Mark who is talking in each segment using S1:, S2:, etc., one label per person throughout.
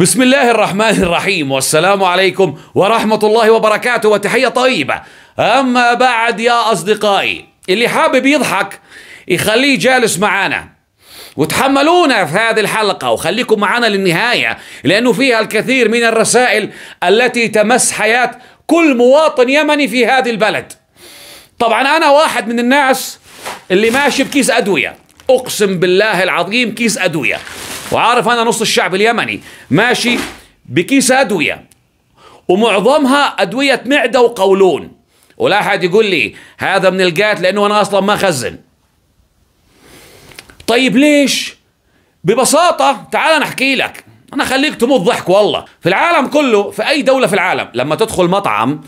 S1: بسم الله الرحمن الرحيم والسلام عليكم ورحمة الله وبركاته وتحية طيبة أما بعد يا أصدقائي اللي حابب يضحك يخليه جالس معانا وتحملونا في هذه الحلقة وخليكم معنا للنهاية لأنه فيها الكثير من الرسائل التي تمس حياة كل مواطن يمني في هذه البلد طبعا أنا واحد من الناس اللي ماشي بكيس أدوية أقسم بالله العظيم كيس أدوية وعارف انا نص الشعب اليمني ماشي بكيس ادويه ومعظمها ادويه معده وقولون ولا احد يقول لي هذا من الجات لانه انا اصلا ما خزن طيب ليش ببساطه تعال نحكي لك انا خليك تموت ضحك والله في العالم كله في اي دوله في العالم لما تدخل مطعم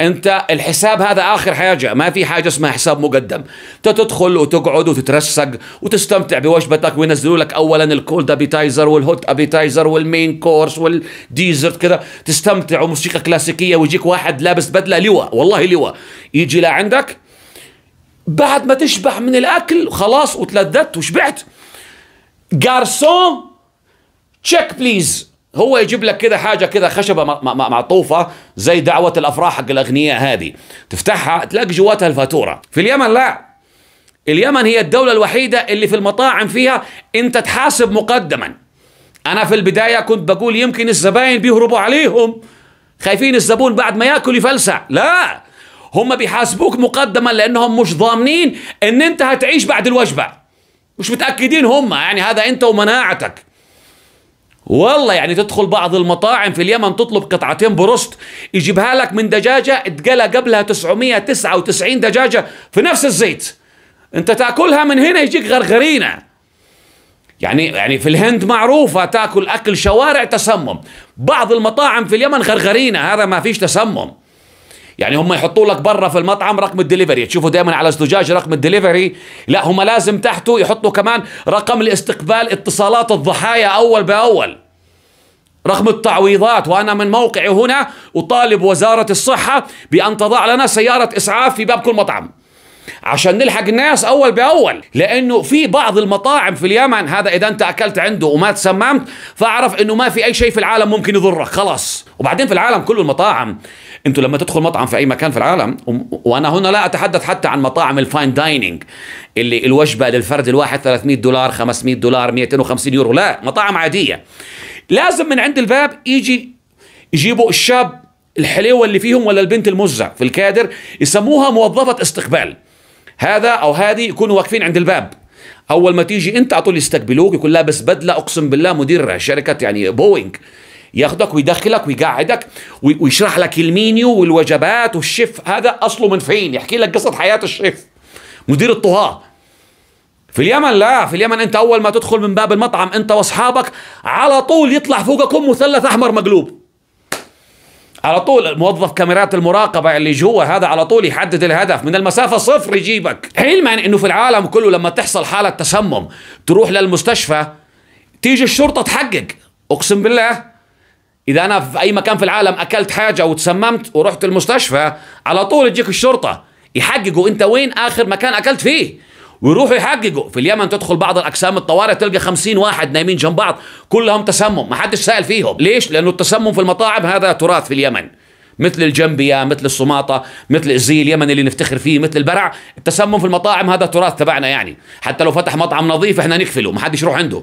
S1: انت الحساب هذا اخر حاجه ما في حاجه اسمها حساب مقدم انت تدخل وتقعد وتترسق وتستمتع بوجبتك وينزلوا لك اولا الكولد ابيتايزر والهوت ابيتايزر والمين كورس والديزرت كذا تستمتع وموسيقى كلاسيكيه ويجيك واحد لابس بدله لواء والله لواء يجي لعندك بعد ما تشبع من الاكل خلاص وتلذذت وشبعت جارسون تشيك بليز هو يجيب لك كده حاجه كده خشبه معطوفه زي دعوه الافراح حق الاغنياء هذه تفتحها تلاقي جواتها الفاتوره في اليمن لا اليمن هي الدوله الوحيده اللي في المطاعم فيها انت تحاسب مقدما انا في البدايه كنت بقول يمكن الزباين بيهربوا عليهم خايفين الزبون بعد ما ياكل يفلسع لا هم بيحاسبوك مقدما لانهم مش ضامنين ان انت هتعيش بعد الوجبه مش متاكدين هم يعني هذا انت ومناعتك والله يعني تدخل بعض المطاعم في اليمن تطلب قطعتين بروست يجيبها لك من دجاجة اتقلى قبلها 999 دجاجة في نفس الزيت انت تاكلها من هنا يجيك غرغرينة يعني يعني في الهند معروفة تاكل اكل شوارع تسمم بعض المطاعم في اليمن غرغرينة هذا ما فيش تسمم يعني هم يحطوا لك برا في المطعم رقم الدليفري تشوفوا دائما على الزجاج رقم الدليفري لا هم لازم تحته يحطوا كمان رقم الاستقبال اتصالات الضحايا اول باول رغم التعويضات وأنا من موقعي هنا أطالب وزارة الصحة بأن تضع لنا سيارة إسعاف في باب كل مطعم عشان نلحق الناس اول باول لانه في بعض المطاعم في اليمن هذا اذا انت اكلت عنده وما تسممت فاعرف انه ما في اي شيء في العالم ممكن يضرك خلاص وبعدين في العالم كله المطاعم انتوا لما تدخل مطعم في اي مكان في العالم وانا هنا لا اتحدث حتى عن مطاعم الفاين دايننج اللي الوجبه للفرد الواحد 300 دولار 500 دولار 250 يورو لا مطاعم عاديه لازم من عند الباب يجي يجيبوا الشاب الحليوه اللي فيهم ولا البنت المزه في الكادر يسموها موظفه استقبال هذا او هذه يكونوا واقفين عند الباب اول ما تيجي انت على طول يستقبلوك يكون لابس بدله اقسم بالله مدير شركه يعني بوينغ ياخدك ويدخلك ويقعدك ويشرح لك المينيو والوجبات والشيف هذا اصله من فين يحكي لك قصه حياه الشيف مدير الطهاه في اليمن لا في اليمن انت اول ما تدخل من باب المطعم انت واصحابك على طول يطلع فوقكم مثلث احمر مقلوب على طول موظف كاميرات المراقبة اللي جوا هذا على طول يحدد الهدف من المسافة صفر يجيبك علما انه في العالم كله لما تحصل حالة تسمم تروح للمستشفى تيجي الشرطة تحقق اقسم بالله اذا انا في اي مكان في العالم اكلت حاجة وتسممت ورحت المستشفى على طول تجيك الشرطة يحققوا انت وين اخر مكان اكلت فيه ويروحوا يحققوا في اليمن تدخل بعض الاجسام الطوارئ تلقى 50 واحد نايمين جنب بعض كلهم تسمم ما حدش سال فيهم ليش لانه التسمم في المطاعم هذا تراث في اليمن مثل الجنبية مثل السماطة مثل الزي اليمن اللي نفتخر فيه مثل البرع التسمم في المطاعم هذا تراث تبعنا يعني حتى لو فتح مطعم نظيف احنا نقفله ما حدش يروح عنده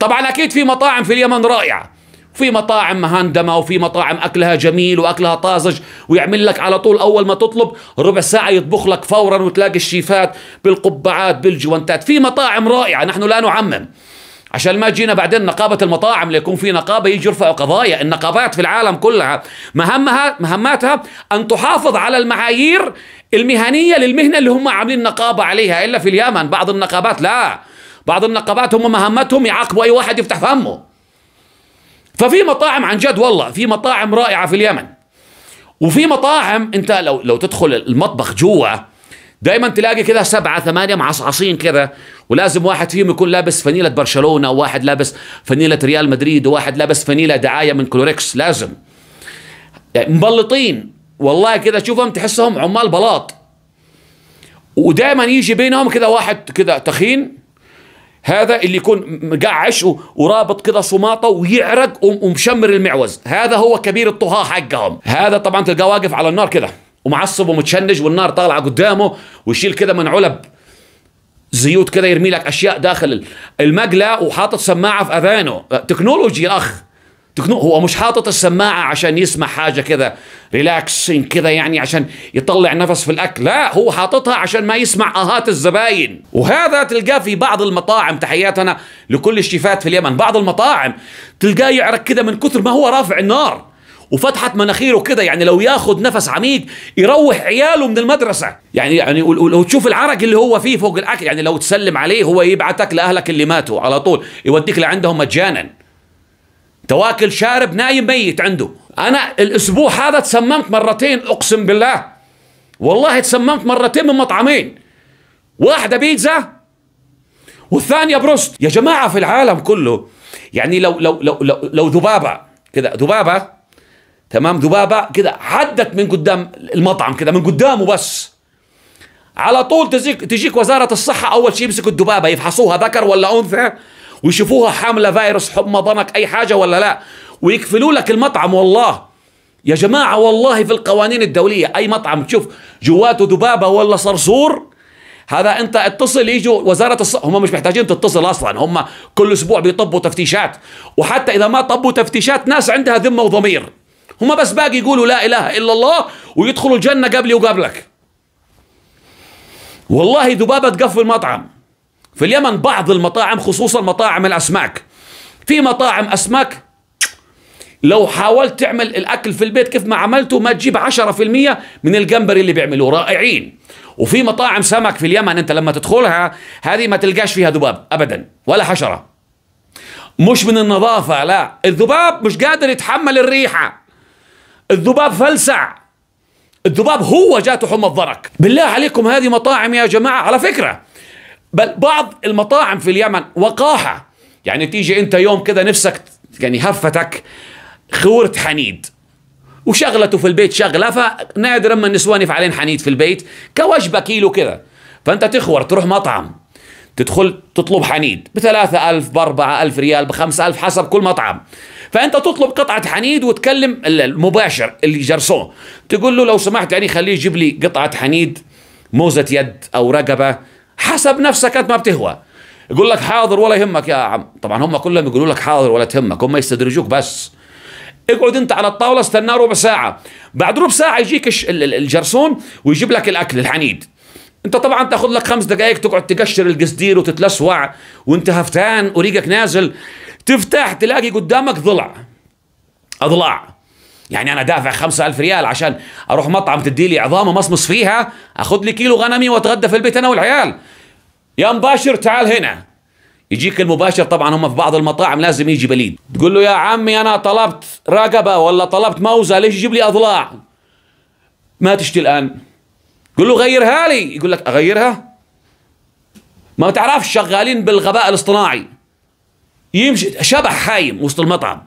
S1: طبعا اكيد في مطاعم في اليمن رائعه في مطاعم مهندمه وفي مطاعم اكلها جميل واكلها طازج ويعمل لك على طول اول ما تطلب ربع ساعه يطبخ لك فورا وتلاقي الشيفات بالقبعات بالجوانتات في مطاعم رائعه نحن لا نعمم عشان ما جينا بعدين نقابة المطاعم ليكون في نقابة يجي يرفعوا قضايا النقابات في العالم كلها مهمها مهماتها أن تحافظ على المعايير المهنية للمهنة اللي هم عاملين نقابة عليها إلا في اليمن بعض النقابات لا بعض النقابات هم مهمتهم يعاقبوا أي واحد يفتح فمه ففي مطاعم عن جد والله في مطاعم رائعه في اليمن وفي مطاعم انت لو لو تدخل المطبخ جوا دائما تلاقي كذا سبعة ثمانية معصعصين كذا ولازم واحد فيهم يكون لابس فنيلة برشلونة وواحد لابس فنيلة ريال مدريد وواحد لابس فنيلة دعاية من كلوريكس لازم مبلطين والله كذا تشوفهم تحسهم عمال بلاط ودائما يجي بينهم كذا واحد كذا تخين هذا اللي يكون مقعش ورابط كذا صماطه ويعرق ومشمر المعوز هذا هو كبير الطهاه حقهم هذا طبعا تلقاه واقف على النار كذا ومعصب ومتشنج والنار طالعه قدامه ويشيل كذا من علب زيوت كذا يرمي لك اشياء داخل المقلى وحاطط سماعه في اذانه تكنولوجي اخ تقنوه هو مش حاطط السماعه عشان يسمع حاجه كذا ريلاكسين كذا يعني عشان يطلع نفس في الاكل لا هو حاططها عشان ما يسمع اهات الزباين وهذا تلقاه في بعض المطاعم تحياتنا لكل الشيفات في اليمن بعض المطاعم تلقاه يعرق كذا من كثر ما هو رافع النار وفتحت مناخيره كده يعني لو ياخد نفس عميق يروح عياله من المدرسه يعني يعني لو تشوف العرق اللي هو فيه فوق الاكل يعني لو تسلم عليه هو يبعتك لاهلك اللي ماتوا على طول يوديك لعندهم مجانا تواكل شارب نايم ميت عنده انا الاسبوع هذا تسممت مرتين اقسم بالله والله تسممت مرتين من مطعمين واحده بيتزا والثانيه بروست يا جماعه في العالم كله يعني لو لو لو لو, لو ذبابه كذا ذبابه تمام ذبابه كذا عدت من قدام المطعم كذا من قدامه بس على طول تجيك تجيك وزاره الصحه اول شيء يمسكوا الذبابه يفحصوها ذكر ولا انثى ويشوفوها حامله فيروس حمى ضنك اي حاجه ولا لا ويقفلوا لك المطعم والله يا جماعه والله في القوانين الدوليه اي مطعم تشوف جواته ذبابه ولا صرصور هذا انت اتصل يجوا وزاره الص... هم مش محتاجين تتصل اصلا هم كل اسبوع بيطبوا تفتيشات وحتى اذا ما طبوا تفتيشات ناس عندها ذمه وضمير هم بس باقي يقولوا لا اله الا الله ويدخلوا الجنه قبلي وقبلك والله ذبابه تقفل مطعم في اليمن بعض المطاعم خصوصا مطاعم الأسماك في مطاعم أسماك لو حاولت تعمل الأكل في البيت كيف ما عملته ما تجيب 10% من الجمبري اللي بيعملوه رائعين وفي مطاعم سمك في اليمن أنت لما تدخلها هذه ما تلقاش فيها ذباب أبدا ولا حشرة مش من النظافة لا الذباب مش قادر يتحمل الريحة الذباب فلسع الذباب هو جاته حمى الضرك بالله عليكم هذه مطاعم يا جماعة على فكرة بل بعض المطاعم في اليمن وقاحة يعني تيجي انت يوم كده نفسك يعني هفتك خورة حنيد وشغلته في البيت شغلة فنادرا ما النسوان يفعلين حنيد في البيت كوجبة كيلو كده فانت تخور تروح مطعم تدخل تطلب حنيد بثلاثة ألف بأربعة ألف ريال بخمسة ألف حسب كل مطعم فأنت تطلب قطعة حنيد وتكلم المباشر اللي جرسون تقول له لو سمحت يعني خليه يجيب لي قطعة حنيد موزة يد أو رقبة حسب نفسك انت ما بتهوى يقول لك حاضر ولا يهمك يا عم طبعا هم كلهم يقولوا لك حاضر ولا تهمك هم يستدرجوك بس اقعد انت على الطاوله استناه ربع ساعه بعد ربع ساعه يجيك الجرسون ويجيب لك الاكل الحنيد انت طبعا تاخذ لك خمس دقائق تقعد تقشر القصدير وتتلسوع وانت هفتان وريقك نازل تفتح تلاقي قدامك ضلع اضلاع يعني انا دافع 5000 ريال عشان اروح مطعم تدي لي عظامه مصمص فيها اخذ لي كيلو غنمي واتغدى في البيت انا والعيال يا مباشر تعال هنا يجيك المباشر طبعا هم في بعض المطاعم لازم يجي بليد تقول له يا عمي انا طلبت رقبه ولا طلبت موزه ليش يجيب لي اضلاع ما تشتي الان قول له غيرها لي يقول لك اغيرها ما تعرفش شغالين بالغباء الاصطناعي يمشي شبح خايم وسط المطعم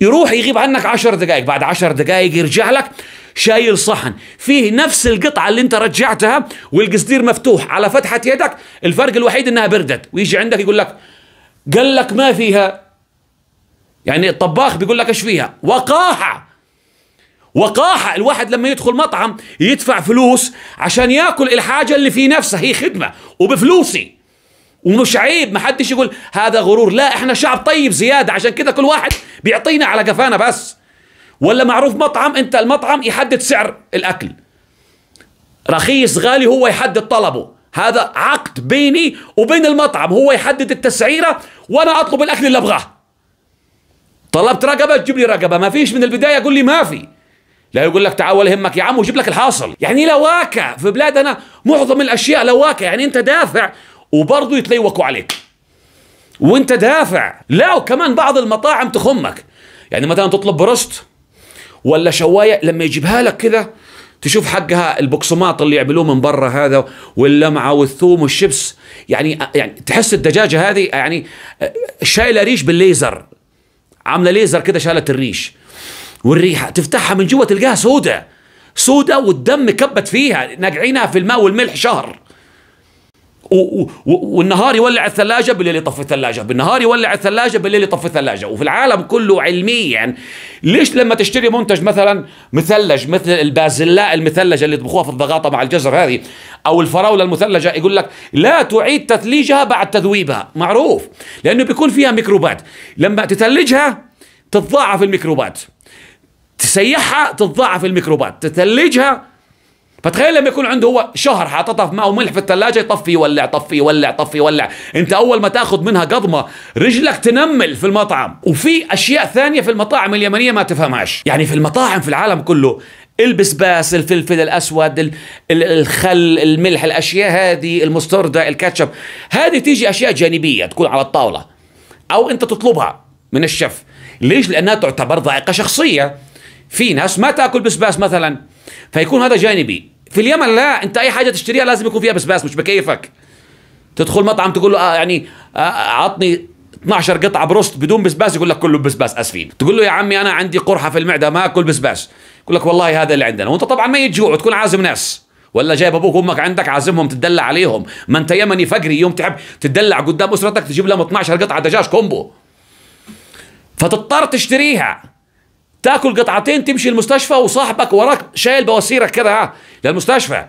S1: يروح يغيب عنك عشر دقائق بعد عشر دقائق يرجع لك شايل صحن فيه نفس القطعة اللي انت رجعتها والقصدير مفتوح على فتحة يدك الفرق الوحيد انها بردت ويجي عندك يقول لك قال لك ما فيها يعني الطباخ بيقول لك ايش فيها وقاحة وقاحة الواحد لما يدخل مطعم يدفع فلوس عشان ياكل الحاجة اللي في نفسه هي خدمة وبفلوسي ومش عيب ما حدش يقول هذا غرور لا احنا شعب طيب زيادة عشان كده كل واحد بيعطينا على قفانا بس ولا معروف مطعم انت المطعم يحدد سعر الاكل رخيص غالي هو يحدد طلبه هذا عقد بيني وبين المطعم هو يحدد التسعيرة وانا اطلب الاكل اللي ابغاه طلبت رقبة تجيب لي رقبة ما فيش من البداية يقول لي ما في لا يقول لك تعال ولا يهمك يا عم وجيب لك الحاصل يعني لواكة في بلادنا معظم الاشياء لواكة يعني انت دافع وبرضه يتليوكوا عليك وانت دافع لا وكمان بعض المطاعم تخمك يعني مثلا تطلب بروست ولا شوايه لما يجيبها لك كده تشوف حقها البقسماط اللي يعملوه من برا هذا واللمعه والثوم والشبس يعني يعني تحس الدجاجه هذه يعني آه، شايله ريش بالليزر عامله ليزر كده شالت الريش والريحه تفتحها من جوه تلقاها سودة سودة والدم كبت فيها ناقعينها في الماء والملح شهر والنهار يولع الثلاجه بالليل يطفي الثلاجه بالنهار يولع الثلاجه بالليل يطفي الثلاجه وفي العالم كله علميا ليش لما تشتري منتج مثلا مثلج مثل البازلاء المثلجه اللي يطبخوها في الضغاطه مع الجزر هذه او الفراوله المثلجه يقول لك لا تعيد تثليجها بعد تذويبها معروف لانه بيكون فيها ميكروبات لما تثلجها تتضاعف الميكروبات تسيحها تتضاعف الميكروبات تثلجها فتخيل لما يكون عنده هو شهر حاططها في ماء وملح في الثلاجه يطفي يولع طفي يولع طفي يولع انت اول ما تاخذ منها قضمه رجلك تنمل في المطعم وفي اشياء ثانيه في المطاعم اليمنيه ما تفهمهاش يعني في المطاعم في العالم كله البسباس الفلفل الاسود الخل الملح الاشياء هذه المستردة الكاتشب هذه تيجي اشياء جانبيه تكون على الطاوله او انت تطلبها من الشيف ليش لانها تعتبر ضائقه شخصيه في ناس ما تاكل بسباس مثلا فيكون هذا جانبي في اليمن لا انت اي حاجه تشتريها لازم يكون فيها بسباس مش بكيفك تدخل مطعم تقول له آه يعني آه عطني 12 قطعه بروست بدون بسباس يقول لك كله بسباس اسفين تقول له يا عمي انا عندي قرحه في المعده ما اكل بسباس يقول لك والله هذا اللي عندنا وانت طبعا ميت جوع وتكون عازم ناس ولا جايب ابوك وامك عندك عازمهم تدلع عليهم ما انت يمني فقري يوم تحب تدلع قدام اسرتك تجيب لهم 12 قطعه دجاج كومبو فتضطر تشتريها تاكل قطعتين تمشي المستشفى وصاحبك وراك شايل بواسيرك كده للمستشفى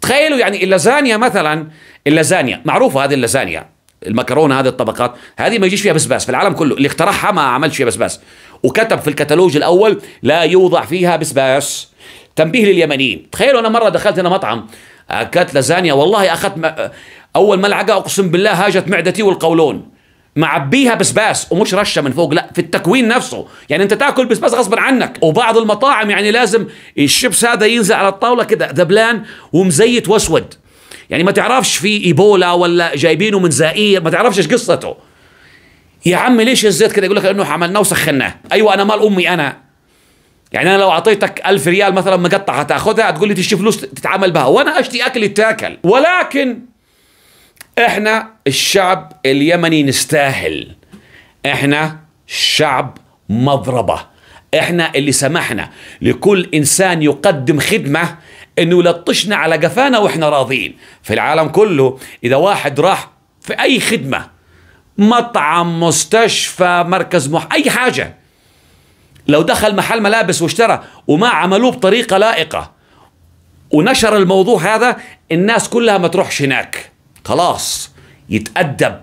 S1: تخيلوا يعني اللازانيا مثلا اللازانيا معروفه هذه اللازانيا المكرونه هذه الطبقات هذه ما يجيش فيها بسباس في العالم كله اللي اخترعها ما عملش فيها بسباس وكتب في الكتالوج الاول لا يوضع فيها بسباس تنبيه لليمنيين تخيلوا انا مره دخلت هنا مطعم اكلت لازانيا والله اخذت اول ملعقه اقسم بالله هاجت معدتي والقولون معبيها بسباس ومش رشه من فوق لا في التكوين نفسه يعني انت تاكل بسباس غصب عنك وبعض المطاعم يعني لازم الشيبس هذا ينزل على الطاوله كده ذبلان ومزيت واسود يعني ما تعرفش في ايبولا ولا جايبينه من زائير ما تعرفش ايش قصته يا عمي ليش الزيت كده يقول لك انه عملناه وسخناه ايوه انا مال امي انا يعني انا لو اعطيتك ألف ريال مثلا مقطع تاخذها تقول لي تشتري فلوس تتعامل بها وانا اشتي اكل يتاكل ولكن احنا الشعب اليمني نستاهل احنا شعب مضربة احنا اللي سمحنا لكل انسان يقدم خدمة انه يلطشنا على قفانا واحنا راضيين في العالم كله اذا واحد راح في اي خدمة مطعم مستشفى مركز مح اي حاجة لو دخل محل ملابس واشترى وما عملوه بطريقة لائقة ونشر الموضوع هذا الناس كلها ما تروحش هناك خلاص يتأدب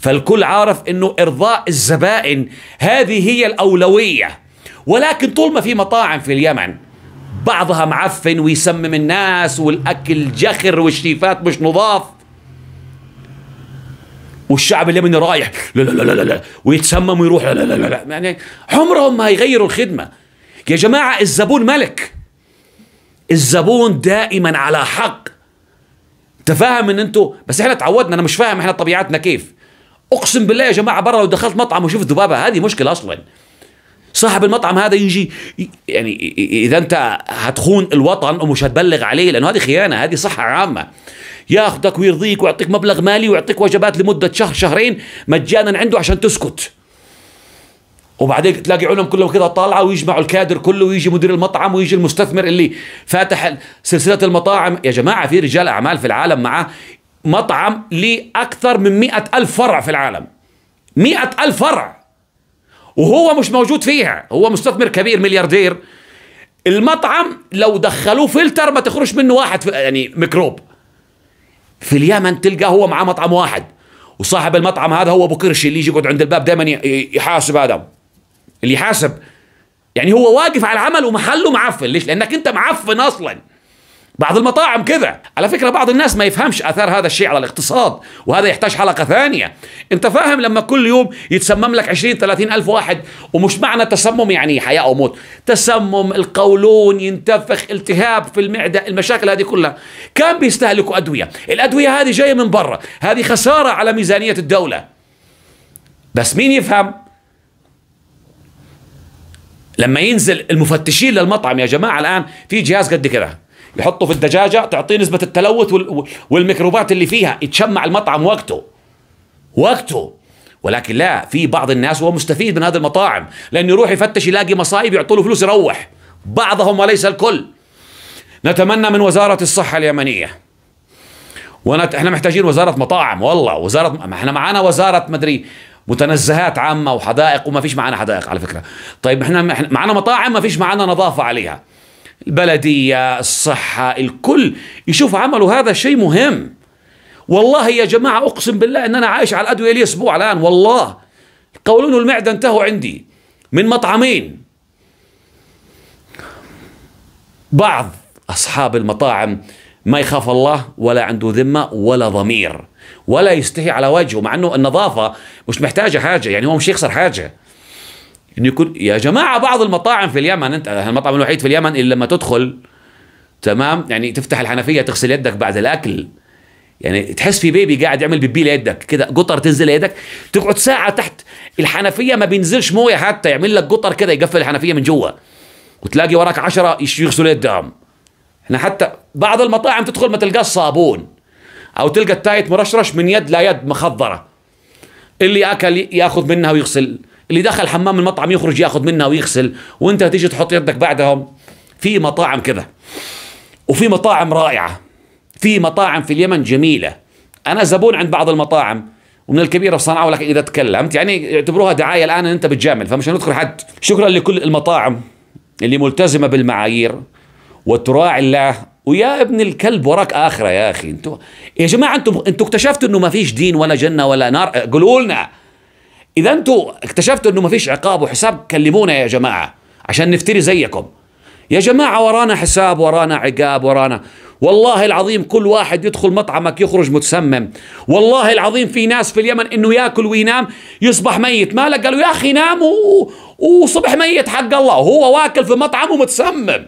S1: فالكل عارف انه ارضاء الزبائن هذه هي الاولويه ولكن طول ما في مطاعم في اليمن بعضها معفن ويسمم الناس والاكل جخر والشيفات مش نظاف والشعب اليمني رايح لا لا لا لا لا ويتسمم ويروح لا لا لا لا يعني عمرهم ما هيغيروا الخدمه يا جماعه الزبون ملك الزبون دائما على حق تفاهم ان انتوا بس احنا تعودنا انا مش فاهم احنا طبيعتنا كيف اقسم بالله يا جماعه برا لو دخلت مطعم وشفت ذبابه هذه مشكله اصلا صاحب المطعم هذا يجي يعني اذا انت هتخون الوطن ومش هتبلغ عليه لانه هذه خيانه هذه صحه عامه ياخذك ويرضيك ويعطيك مبلغ مالي ويعطيك وجبات لمده شهر شهرين مجانا عنده عشان تسكت وبعدين تلاقي علم كلهم كذا طالعه ويجمعوا الكادر كله ويجي مدير المطعم ويجي المستثمر اللي فاتح سلسله المطاعم يا جماعه في رجال اعمال في العالم معاه مطعم لأكثر من مئة ألف فرع في العالم مئة ألف فرع وهو مش موجود فيها هو مستثمر كبير ملياردير المطعم لو دخلوه فلتر ما تخرج منه واحد يعني ميكروب في اليمن تلقى هو معاه مطعم واحد وصاحب المطعم هذا هو ابو كرشي اللي يجي يقعد عند الباب دائما يحاسب هذا اللي يحاسب يعني هو واقف على العمل ومحله معفن ليش لانك انت معفن اصلا بعض المطاعم كذا على فكرة بعض الناس ما يفهمش أثار هذا الشيء على الاقتصاد وهذا يحتاج حلقة ثانية أنت فاهم لما كل يوم يتسمم لك 20 ثلاثين ألف واحد ومش معنى تسمم يعني حياة أو موت تسمم القولون ينتفخ التهاب في المعدة المشاكل هذه كلها كان بيستهلكوا أدوية الأدوية هذه جاية من برا هذه خسارة على ميزانية الدولة بس مين يفهم لما ينزل المفتشين للمطعم يا جماعه الان في جهاز قد كده يحطه في الدجاجه تعطيه نسبه التلوث والميكروبات اللي فيها يتشمع المطعم وقته وقته ولكن لا في بعض الناس هو مستفيد من هذه المطاعم لانه يروح يفتش يلاقي مصايب يعطوا له فلوس يروح بعضهم وليس الكل نتمنى من وزاره الصحه اليمنيه ونت... احنا محتاجين وزاره مطاعم والله وزاره ما احنا معانا وزاره مدري متنزهات عامه وحدائق وما فيش معنا حدائق على فكره طيب احنا معنا مطاعم ما فيش معنا نظافه عليها البلديه الصحه الكل يشوف عمله هذا شيء مهم والله يا جماعه اقسم بالله ان انا عايش على الادويه لي اسبوع الان والله قولون المعدة انتهوا عندي من مطعمين بعض اصحاب المطاعم ما يخاف الله ولا عنده ذمه ولا ضمير ولا يستحي على وجهه مع انه النظافه مش محتاجه حاجه يعني هو مش يخسر حاجه انه يكون يا جماعه بعض المطاعم في اليمن انت المطعم الوحيد في اليمن اللي لما تدخل تمام يعني تفتح الحنفيه تغسل يدك بعد الاكل يعني تحس في بيبي قاعد يعمل بيبي ليدك كده قطر تنزل ليدك تقعد ساعه تحت الحنفيه ما بينزلش مويه حتى يعمل لك قطر كده يقفل الحنفيه من جوا وتلاقي وراك عشرة يغسلوا يدهم احنا حتى بعض المطاعم تدخل ما تلقاش صابون او تلقى التايت مرشرش من يد لا يد مخضره اللي اكل ياخذ منها ويغسل اللي دخل حمام المطعم يخرج ياخذ منها ويغسل وانت تيجي تحط يدك بعدهم في مطاعم كذا وفي مطاعم رائعه في مطاعم في اليمن جميله انا زبون عند بعض المطاعم ومن الكبيره في صنعاء ولكن اذا تكلمت يعني يعتبروها دعايه الان انت بتجامل فمش هندخل حد شكرا لكل المطاعم اللي ملتزمه بالمعايير وتراعي الله ويا ابن الكلب وراك اخره يا اخي انتوا يا جماعه انتم انتوا اكتشفتوا انه ما فيش دين ولا جنه ولا نار قولوا لنا اذا انتوا اكتشفتوا انه ما فيش عقاب وحساب كلمونا يا جماعه عشان نفتري زيكم يا جماعه ورانا حساب ورانا عقاب ورانا والله العظيم كل واحد يدخل مطعمك يخرج متسمم والله العظيم في ناس في اليمن انه ياكل وينام يصبح ميت مالك قالوا يا اخي نام وصبح ميت حق الله وهو واكل في مطعم ومتسمم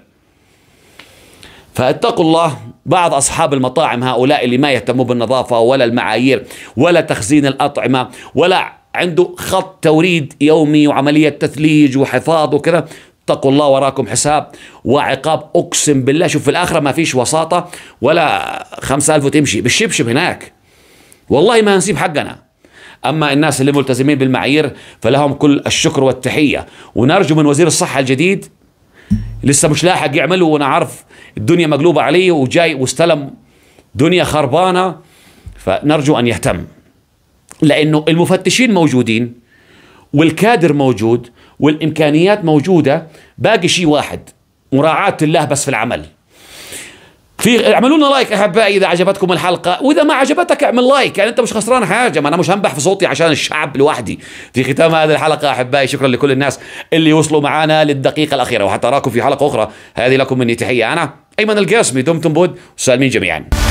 S1: فاتقوا الله بعض أصحاب المطاعم هؤلاء اللي ما يهتموا بالنظافة ولا المعايير ولا تخزين الأطعمة ولا عنده خط توريد يومي وعملية تثليج وحفاظ وكذا اتقوا الله وراكم حساب وعقاب أقسم بالله شوف في الآخرة ما فيش وساطة ولا خمسة ألف وتمشي بالشبشب هناك والله ما نسيب حقنا أما الناس اللي ملتزمين بالمعايير فلهم كل الشكر والتحية ونرجو من وزير الصحة الجديد لسه مش لاحق يعمله وانا عارف الدنيا مقلوبة عليه وجاي واستلم دنيا خربانة فنرجو أن يهتم لأنه المفتشين موجودين والكادر موجود والإمكانيات موجودة باقي شيء واحد مراعاة الله بس في العمل في اعملوا لنا لايك احبائي اذا عجبتكم الحلقه واذا ما عجبتك اعمل لايك يعني انت مش خسران حاجه ما انا مش هنبح في صوتي عشان الشعب لوحدي في ختام هذه الحلقه احبائي شكرا لكل الناس اللي وصلوا معنا للدقيقه الاخيره وحتى اراكم في حلقه اخرى هذه لكم مني تحيه انا أيمن القاسمي دمتم بود وسالمين جميعا